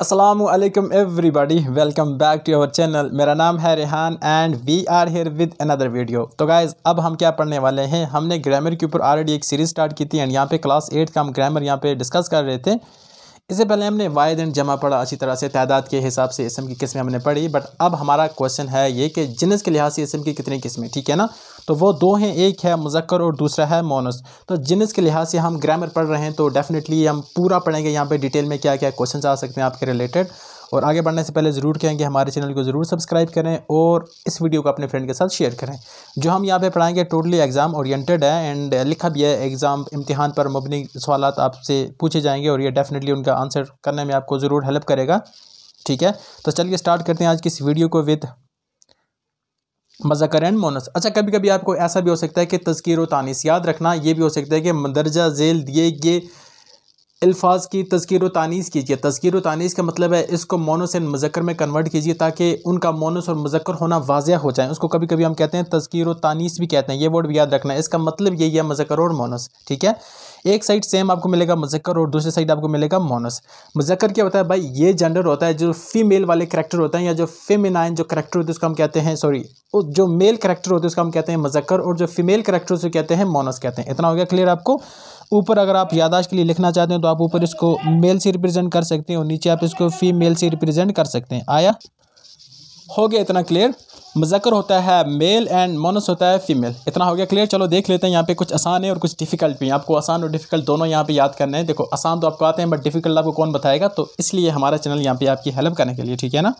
Aslam everybody welcome back to our channel मेरा नाम है Rehan and we are here with another video तो guys अब हम क्या पढ़ने वाले हैं हमने ग्रामर के ऊपर ऑलरेडी एक सीरीज़ स्टार्ट की थी एंड यहाँ पे क्लास एट का हम ग्रामर यहाँ पे डिस्कस कर रहे थे इससे पहले हमने वायद एंड जमा पढ़ा अच्छी तरह से तादाद के हिसाब से इसम की किस्में हमने पढ़ी बट अब हमारा क्वेश्चन है ये कि जिनस के लिहाज से इसम की कितनी किस्में ठीक है ना तो वो दो हैं एक है मुजक्कर और दूसरा है मोनस तो जिनस के लिहाज से हम ग्रामर पढ़ रहे हैं तो डेफिनेटली हम पूरा पढ़ेंगे यहाँ पर डिटेल में क्या क्या क्वेश्चन आ सकते हैं आपके रिलेटेड और आगे बढ़ने से पहले ज़रूर कहेंगे हमारे चैनल को ज़रूर सब्सक्राइब करें और इस वीडियो को अपने फ्रेंड के साथ शेयर करें जो हम यहाँ पे पढ़ाएंगे टोटली एग्ज़ाम ओरिएंटेड है एंड लिखा भी है एग्ज़ाम इम्तिहान पर मबनी सवाल आपसे पूछे जाएंगे और ये डेफिनेटली उनका आंसर करने में आपको ज़रूर हेल्प करेगा ठीक है तो चलिए स्टार्ट करते हैं आज की इस वीडियो को विद मजाकर एंड मोनस अच्छा कभी कभी आपको ऐसा भी हो सकता है कि तस्कीर व तानीस याद रखना ये भी हो सकता है कि मंदरजा झेल दिए गए अल्फाज की तस्कीर तानीस कीजिए तस्क़ीर तानीस का मतलब है इसको मोनस एंड मुजक्र में कन्वर्ट कीजिए ताकि उनका मोनस और मुजक्र होना वाजह हो जाए उसको कभी कभी हम कहते हैं तस्कीर तानीस भी कहते हैं ये वर्ड भी याद रखना है इसका मतलब यही है मुजक्र और मोनस ठीक है एक साइड सेम आपको मिलेगा मजक्कर और दूसरी साइड आपको मिलेगा मोनस मजक्कर क्या होता है भाई ये जेंडर होता है जो फीमेल वाले करेक्टर होते हैं या जो फेमिनाइन जो करेक्टर होते हैं उसको हम कहते हैं सॉरी जो मेल करेक्टर होते हैं उसको हम कहते हैं मजक्कर और जो फीमेल करेक्टर उसको कहते हैं मोनस कहते हैं इतना हो गया क्लियर आपको ऊपर अगर आप यादाश्त के लिए लिखना चाहते हैं तो आप ऊपर इसको मेल से रिप्रेजेंट कर सकते हैं और नीचे आप इसको फीमेल से रिप्रेजेंट कर सकते हैं आया हो गया इतना क्लियर मजकर होता है मेल एंड मोनस होता है फीमेल इतना हो गया क्लियर चलो देख लेते हैं यहाँ पे कुछ आसान है और कुछ डिफिकल्ट भी आपको आसान और डिफिकल्ट दोनों यहाँ पे याद करने हैं देखो आसान तो आपको आते हैं बट डिफिकल्ट आपको कौन बताएगा तो इसलिए हमारा चैनल यहाँ पे आपकी हेल्प करने के लिए ठीक है ना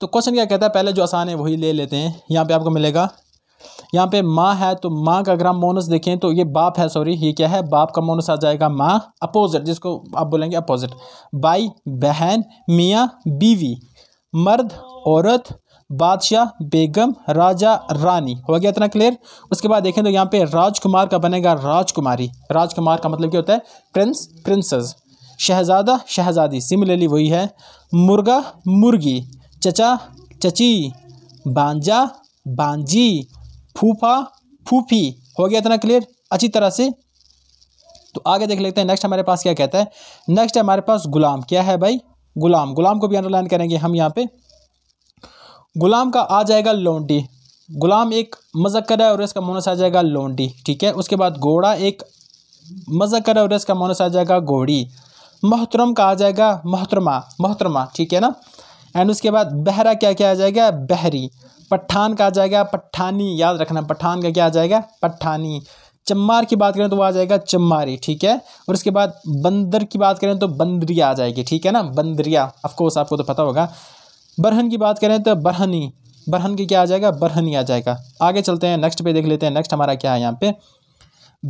तो क्वेश्चन क्या कहता है पहले जो आसान है वही ले लेते हैं यहाँ पर आपको मिलेगा यहाँ पे माँ है तो माँ का अगर हम मोनस देखें तो ये बाप है सॉरी ये क्या है बाप का मोनस आ जाएगा माँ अपोजिट जिसको आप बोलेंगे अपोजिट बाई बहन मियाँ बीवी मर्द औरत बादशाह बेगम राजा रानी हो गया इतना क्लियर उसके बाद देखें तो यहाँ पे राजकुमार का बनेगा राजकुमारी राजकुमार का मतलब क्या होता है प्रिंस प्रिंसेस शहजादा शहजादी सिमिलरली वही है मुर्गा मुर्गी चचा चची बांजा बांजी फूफा फूफी हो गया इतना क्लियर अच्छी तरह से तो आगे देख लेते हैं नेक्स्ट हमारे पास क्या कहता है नेक्स्ट हमारे पास गुलाम क्या है भाई गुलाम गुलाम को भी अंडरलाइन करेंगे हम यहाँ पे गुलाम का आ जाएगा लोंडी गुलाम एक मजक्कर है और इसका मोनस आ जाएगा लोंडी ठीक है उसके बाद घोड़ा एक मजक्कर है और इसका मोनस आ जाएगा घोड़ी मोहतरम का आ जाएगा मोहतरमा मोहतरमा ठीक है ना एंड उसके बाद बहरा क्या क्या आ जाएगा बहरी पठान का आ जाएगा पठानी याद रखना पठान का क्या आ जाएगा पठानी चम्मार की बात करें तो वो आ जाएगा चम्मारी ठीक है और उसके बाद बंदर की बात करें तो बंदरिया आ जाएगी ठीक है ना बंदरिया ऑफकोर्स आपको तो पता होगा बरहन की बात करें तो बरहनी बरहन की क्या आ जाएगा बरहनी आ जाएगा आगे चलते हैं नेक्स्ट पे देख लेते हैं नेक्स्ट हमारा क्या है यहाँ पे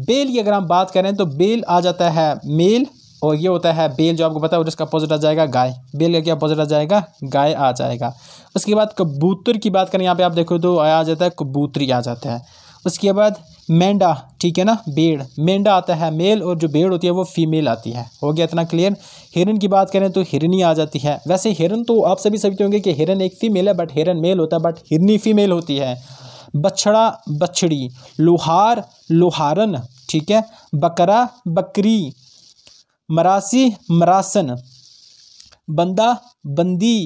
बेल की अगर हम बात करें तो बेल आ जाता है मेल और ये होता है बेल जो आपको पता है उसका अपोजिट आ जाएगा गाय बेल का क्या अपोजिट आ जाएगा गाय आ जाएगा उसके बाद कबूतर की बात करें यहाँ पे आप देखो तो आ जाता है कबूतरी आ जाता है उसके बाद मेंढा ठीक है ना बेड़ मेंढा आता है मेल और जो बेड़ होती है वो फीमेल आती है हो गया इतना क्लियर हिरन की बात करें तो हिरनी आ जाती है वैसे हिरन तो आप सभी समझते होंगे कि हिरन एक फीमेल है बट हिरन मेल होता है बट हिरनी फीमेल होती है बछड़ा बछड़ी लोहार लोहारन ठीक है बकरा बकरी मरासी मरासन बंदा बंदी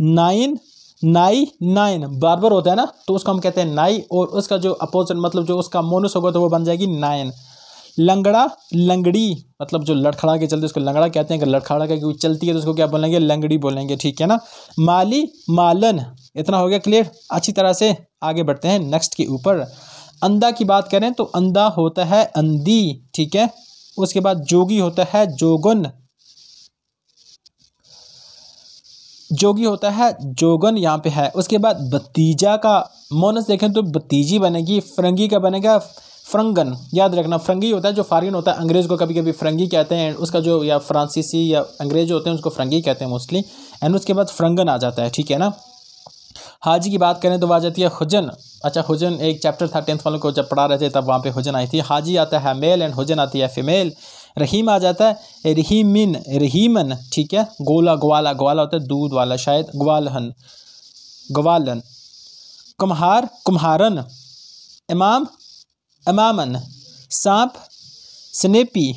नाइन नाई नाइन बराबर होता है ना तो उसको हम कहते हैं नाई और उसका जो अपोजिट मतलब जो उसका मोनस होगा तो वो बन जाएगी नाइन लंगड़ा लंगड़ी मतलब जो लड़खड़ा के चलते उसको लंगड़ा कहते हैं अगर लड़खड़ा के क्योंकि चलती है तो उसको क्या बोलेंगे लंगड़ी बोलेंगे ठीक है ना माली मालन इतना हो गया क्लियर अच्छी तरह से आगे बढ़ते हैं नेक्स्ट के ऊपर अंधा की बात करें तो अंधा होता है अंधी ठीक है उसके बाद जोगी होता है जोगन जोगी होता है जोगन यहाँ पे है उसके बाद भतीजा का मोनस देखें तो भतीजी बनेगी फ्रंगी का बनेगा फ्रंगन याद रखना फ्रंगी होता है जो फारगन होता है अंग्रेज़ को कभी कभी फ्रंगी कहते हैं उसका जो या फ्रांसीसी या अंग्रेज होते हैं उसको फ्रंगी कहते हैं मोस्टली एंड उसके बाद फ्रंगन आ जाता है ठीक है ना हाजी की बात करें तो वह आ जाती है हुजन अच्छा हुजन एक चैप्टर था टेंथ वालों को जब पढ़ा रहे थे तब वहाँ पे हुजन आई थी हाजी आता है मेल एंड हुजन आती है फीमेल रहीम आ जाता है रहीमिन रहीमन ठीक है गोला ग्वाला ग्वाला होता है दूध वाला शायद ग्वालहन ग्वालन कुम्हार कुम्हारन इमाम इमामन सांप स्नेपी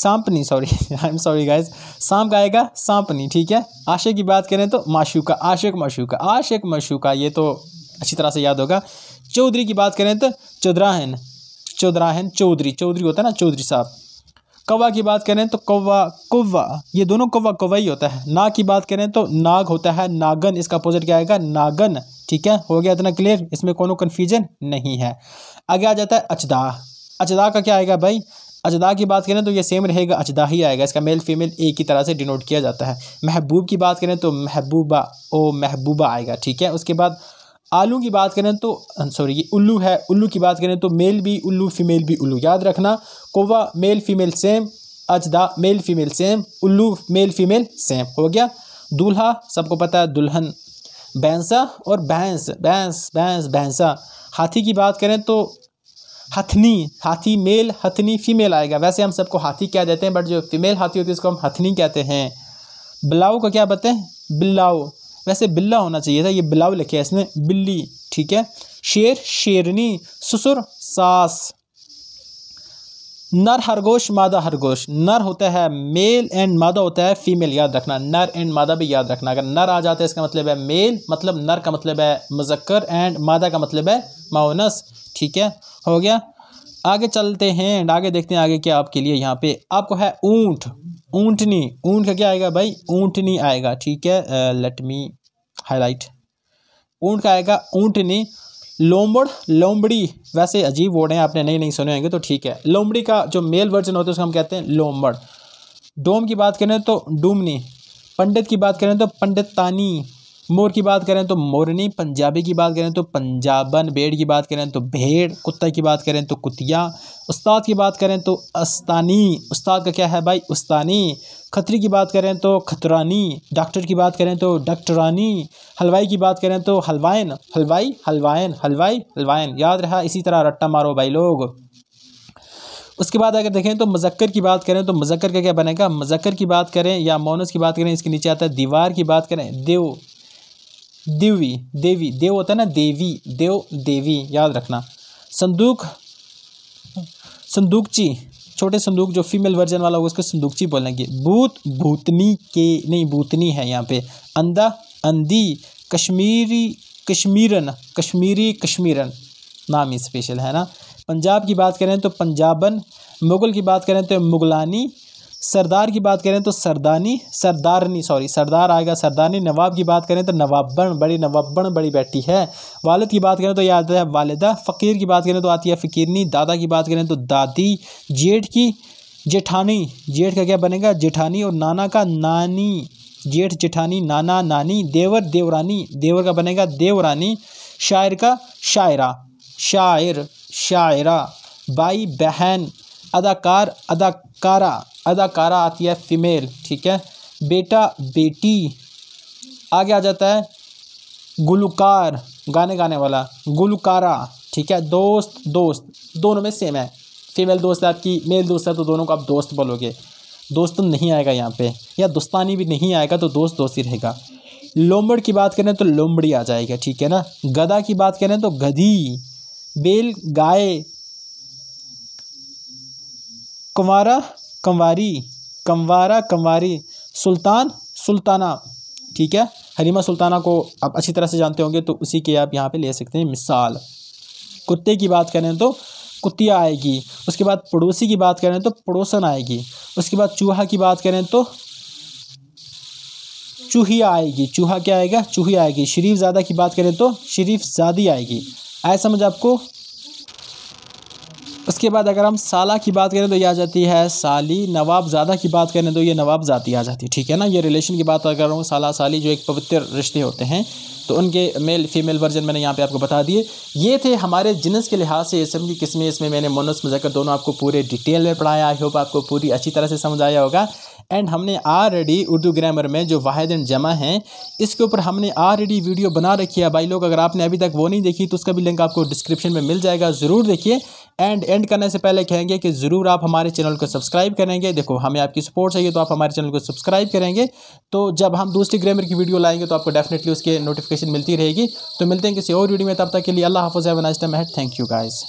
सांपनी sorry I am sorry guys सांप गाएगा सांपनी ठीक है आशे की बात करें तो माशूका आशिक आशे आशिक माशूका ये तो अच्छी तरह से याद होगा चौधरी की बात करें तो चौधराहन चौधराहन चौधरी चौधरी होता है ना चौधरी साहब कौवा की बात करें तो कौवा कौवा ये दोनों कौवा कौवा ही होता है नाग की बात करें तो नाग होता है नागन इसका अपोजिट क्या आएगा नागन ठीक है हो गया इतना क्लियर इसमें कोनो कन्फ्यूजन नहीं है आगे आ जाता है अचदा अचदा का क्या आएगा भाई अजदा की बात करें तो ये सेम रहेगा अजदा ही आएगा इसका मेल फीमेल एक ही तरह से डिनोट किया जाता है महबूब की बात करें तो महबूबा ओ महबूबा आएगा ठीक है उसके बाद आलू की बात करें तो सॉरी ये उल्लू है उल्लू की बात करें तो मेल भी उल्लू फीमेल भी उल्लू याद रखना कोवा मेल फीमेल सेम अजदा मेल फीमेल सेम उल्लू मेल फीमेल सेम हो गया दूल्हा सबको पता है दुल्हन भैंसा और भैंस भैंस भैंस भैंसा हाथी की बात करें तो हथनी हाथी मेल हथनी फीमेल आएगा वैसे हम सबको हाथी कह देते हैं बट जो फीमेल हाथी होती है उसको हम हथनी कहते हैं बिलाऊ को क्या बताते हैं बिल्लाऊ वैसे बिल्ला होना चाहिए था ये बिलाऊ लिखे है इसमें बिल्ली ठीक है शेर शेरनी ससुर सास नर हरगोश मादा हरगोश नर होता है मेल एंड मादा होता है फीमेल याद रखना नर एंड मादा भी याद रखना अगर नर आ जाता है इसका मतलब है मेल मतलब नर का मतलब है मुजक्कर एंड मादा का मतलब है माउनस ठीक है हो गया आगे चलते हैं एंड आगे देखते हैं आगे क्या आपके लिए यहाँ पे आपको है ऊँट ऊँटनी ऊँट का क्या आएगा भाई ऊँटनी आएगा ठीक है लेट मी हाईलाइट ऊँट का आएगा ऊँटनी लोमबड़ लोमड़ी वैसे अजीब वर्ड हैं आपने नहीं नहीं सुने होंगे तो ठीक है लोमड़ी का जो मेल वर्जन होता है उसको हम कहते हैं लोमबड़ डोम की बात करें तो डूमनी पंडित की बात करें तो पंडितानी मोर की बात करें तो मोरनी पंजाबी की बात करें तो पंजाबन भेड़ की बात करें तो भेड़ कुत्ता की बात करें तो कुतिया उस्ताद की बात करें तो अस्तानी उस्ताद का क्या है भाई उस्तानी खतरी की बात करें तो खतरानी डॉक्टर की बात करें तो डॉक्टरानी हलवाई की बात करें तो हलवाइन हलवाई हलवाइन हलवाई हलवाइन याद रहा इसी तरह रट्टा मारो भाई लोग उसके बाद अगर देखें तो मजक्कर की बात करें तो मजक्कर का क्या बनेगा मजक्कर की बात करें या मोनस की बात करें इसके नीचे आता है दीवार की बात करें देव दिवी देवी देव होता है ना देवी देव देवी याद रखना संदूक संदूकची छोटे संदूक जो फीमेल वर्जन वाला होगा उसको संदूकची बोलेंगे भूत भूतनी के नहीं भूतनी है यहाँ पे अंधा अंधी कश्मीरी कश्मीरन कश्मीरी कश्मीरन नाम ही स्पेशल है ना पंजाब की बात करें तो पंजाबन मुग़ल की बात करें तो मुग़लानी सरदार की बात करें तो सरदानी सरदारनी सॉरी सरदार आएगा सरदारनी नवाब की बात करें तो नवाबन बड़ी नवाबन बड़ी बैठी है वालद की बात करें तो यह है वालदा फ़कीर की बात करें तो आती है फ़कीरनी दादा की बात करें तो दादी जेठ की जेठानी जेठ का क्या बनेगा जेठानी और नाना का नानी जेठ जेठानी नाना नानी देवर देवरानी देवर का बनेगा देवरानी शायर का शायरा शायर शायरा बाई बहन अदाकार अदाकारा अदाकारा आती है फीमेल ठीक है बेटा बेटी आगे आ जाता है गुलकार गाने गाने वाला गुलकारा ठीक है दोस्त दोस्त दोनों में सेम है फीमेल दोस्त है आपकी मेल दोस्त है तो दोनों को आप दोस्त बोलोगे दोस्त तो नहीं आएगा यहाँ पे या दोस्तानी भी नहीं आएगा तो दोस्त दोस्त ही रहेगा लोमड़ की बात करें तो लोमड़ी आ जाएगा ठीक है ना गधा की बात करें तो गधी बेल गाय कुमारा कंवारी कंवारा कंवारी सुल्तान सुल्ताना ठीक है हरीमा सुल्ताना को आप अच्छी तरह से जानते होंगे तो उसी के आप यहाँ पे ले सकते हैं मिसाल कुत्ते की बात करें तो कुतिया आएगी उसके बाद पड़ोसी की बात करें तो पड़ोसन आएगी उसके बाद चूहा की बात करें तो चूहिया आएगी चूहा क्या आएगा चूहिया आएगी शरीफ ज़्यादा की बात करें तो शरीफ ज़्यादी आएगी आए समझ आपको उसके बाद अगर हम साला की बात करें तो ये आ जाती है साली नवाब ज्यादा की बात करें तो ये नवाब नवाबजाती आ जाती है ठीक है ना ये रिलेशन की बात अगर करूँ साला साली जो एक पवित्र रिश्ते होते हैं तो उनके मेल फीमेल वर्जन मैंने यहाँ पे आपको बता दिए ये थे हमारे जिनस के लिहाज से इसम की किस्में इसमें मैंने मोनस मजाकर दोनों आपको पूरे डिटेल में पढ़ाया आई होप आपको पूरी अच्छी तरह से समझ आया होगा एंड हमने ऑलरेडी उर्दू ग्रामर में जो वाहिद एंड जमा हैं इसके ऊपर हमने ऑलरेडी वीडियो बना रखी है भाई लोग अगर आपने अभी तक वो नहीं देखी तो उसका भी लिंक आपको डिस्क्रिप्शन में मिल जाएगा ज़रूर देखिए एंड एंड करने से पहले कहेंगे कि ज़रूर आप हमारे चैनल को सब्सक्राइब करेंगे देखो हमें आपकी सपोर्ट चाहिए तो आप हमारे चैनल को सब्सक्राइब करेंगे तो जब हम दूसरी ग्रामर की वीडियो लाएंगे तो आपको डेफिनेटली उसके नोटिफिकेशन मिलती रहेगी तो मिलते हैं किसी और वीडियो में तब तक के लिए अल्लाह हाफ़ have nice thank you guys